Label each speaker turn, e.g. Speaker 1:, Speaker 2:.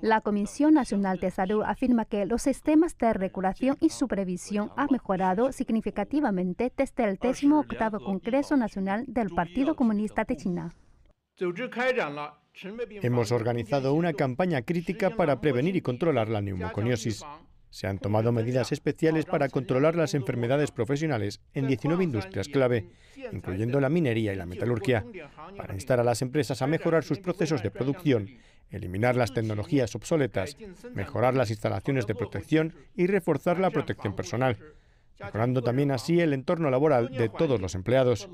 Speaker 1: La Comisión Nacional de Salud afirma que los sistemas de regulación y supervisión han mejorado significativamente desde el 18 Congreso Nacional del Partido Comunista de China.
Speaker 2: Hemos organizado una campaña crítica para prevenir y controlar la neumoconiosis. Se han tomado medidas especiales para controlar las enfermedades profesionales en 19 industrias clave, incluyendo la minería y la metalurgia, para instar a las empresas a mejorar sus procesos de producción eliminar las tecnologías obsoletas, mejorar las instalaciones de protección y reforzar la protección personal, mejorando también así el entorno laboral de todos los empleados.